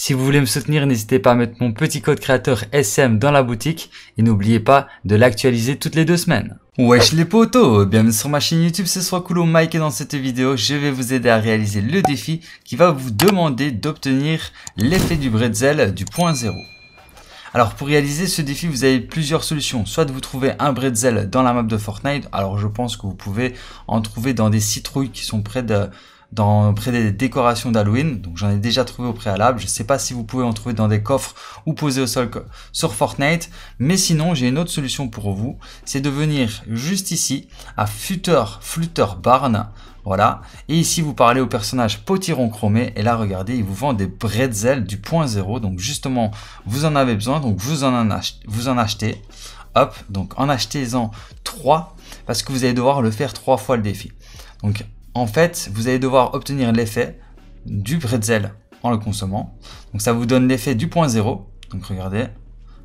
Si vous voulez me soutenir, n'hésitez pas à mettre mon petit code créateur SM dans la boutique et n'oubliez pas de l'actualiser toutes les deux semaines. Wesh les potos Bienvenue sur ma chaîne YouTube, ce soit Coolo Mike et dans cette vidéo, je vais vous aider à réaliser le défi qui va vous demander d'obtenir l'effet du bretzel du point zéro. Alors pour réaliser ce défi, vous avez plusieurs solutions. Soit de vous trouver un bretzel dans la map de Fortnite, alors je pense que vous pouvez en trouver dans des citrouilles qui sont près de dans, près des décorations d'Halloween. Donc j'en ai déjà trouvé au préalable. Je ne sais pas si vous pouvez en trouver dans des coffres ou poser au sol sur Fortnite. Mais sinon, j'ai une autre solution pour vous. C'est de venir juste ici à Flutter, Flutter Barn. Voilà. Et ici, vous parlez au personnage potiron chromé. Et là, regardez, il vous vend des bretzels du point zéro. Donc justement, vous en avez besoin. Donc vous en, achetez, vous en achetez. Hop. Donc en achetez-en 3 parce que vous allez devoir le faire trois fois le défi. Donc en fait, vous allez devoir obtenir l'effet du pretzel en le consommant. Donc ça vous donne l'effet du point zéro. Donc regardez,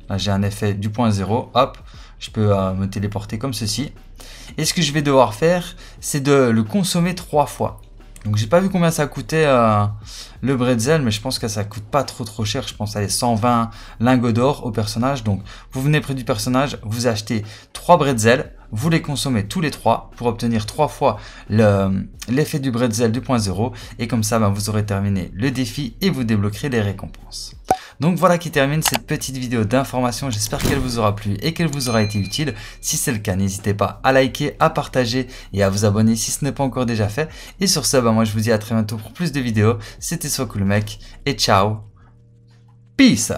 là j'ai un effet du point zéro. Hop, je peux euh, me téléporter comme ceci. Et ce que je vais devoir faire, c'est de le consommer trois fois. Donc j'ai pas vu combien ça coûtait euh, le bretzel, mais je pense que ça coûte pas trop trop cher. Je pense à les 120 lingots d'or au personnage. Donc vous venez près du personnage, vous achetez 3 bretzels, vous les consommez tous les 3 pour obtenir 3 fois l'effet du bretzel 2.0, Et comme ça, ben, vous aurez terminé le défi et vous débloquerez les récompenses. Donc voilà qui termine cette petite vidéo d'information. J'espère qu'elle vous aura plu et qu'elle vous aura été utile. Si c'est le cas, n'hésitez pas à liker, à partager et à vous abonner si ce n'est pas encore déjà fait. Et sur ce, bah moi je vous dis à très bientôt pour plus de vidéos. C'était Soit Cool Mec et ciao. Peace